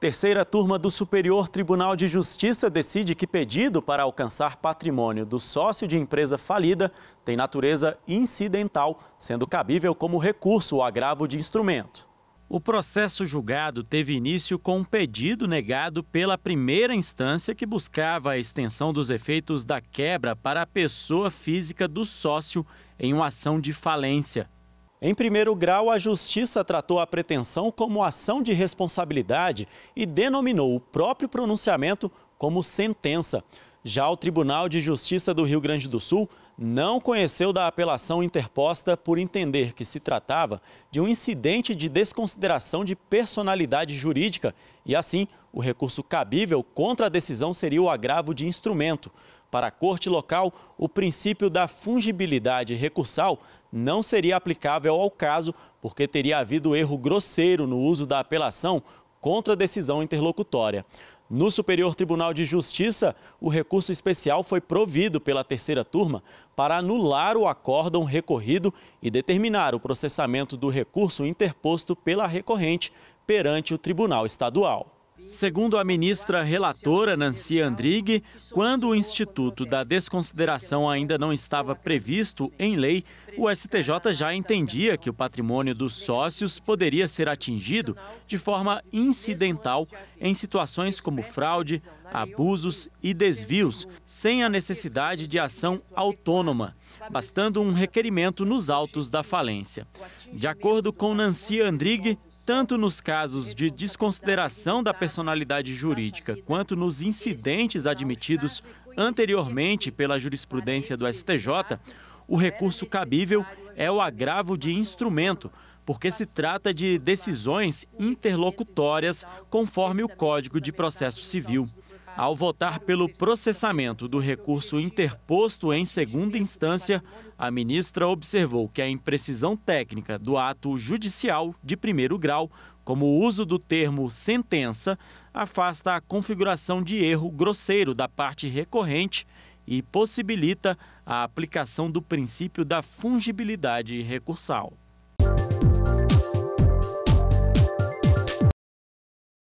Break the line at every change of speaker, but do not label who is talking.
Terceira turma do Superior Tribunal de Justiça decide que pedido para alcançar patrimônio do sócio de empresa falida tem natureza incidental, sendo cabível como recurso o agravo de instrumento. O processo julgado teve início com um pedido negado pela primeira instância que buscava a extensão dos efeitos da quebra para a pessoa física do sócio em uma ação de falência. Em primeiro grau, a Justiça tratou a pretensão como ação de responsabilidade e denominou o próprio pronunciamento como sentença. Já o Tribunal de Justiça do Rio Grande do Sul não conheceu da apelação interposta por entender que se tratava de um incidente de desconsideração de personalidade jurídica e, assim, o recurso cabível contra a decisão seria o agravo de instrumento. Para a corte local, o princípio da fungibilidade recursal não seria aplicável ao caso, porque teria havido erro grosseiro no uso da apelação contra a decisão interlocutória. No Superior Tribunal de Justiça, o recurso especial foi provido pela terceira turma para anular o acórdão recorrido e determinar o processamento do recurso interposto pela recorrente perante o Tribunal Estadual. Segundo a ministra relatora Nancy Andrighi, quando o Instituto da Desconsideração ainda não estava previsto em lei, o STJ já entendia que o patrimônio dos sócios poderia ser atingido de forma incidental em situações como fraude, abusos e desvios, sem a necessidade de ação autônoma, bastando um requerimento nos autos da falência. De acordo com Nancy Andrighi, tanto nos casos de desconsideração da personalidade jurídica quanto nos incidentes admitidos anteriormente pela jurisprudência do STJ, o recurso cabível é o agravo de instrumento, porque se trata de decisões interlocutórias conforme o Código de Processo Civil. Ao votar pelo processamento do recurso interposto em segunda instância, a ministra observou que a imprecisão técnica do ato judicial de primeiro grau, como o uso do termo sentença, afasta a configuração de erro grosseiro da parte recorrente e possibilita a aplicação do princípio da fungibilidade recursal.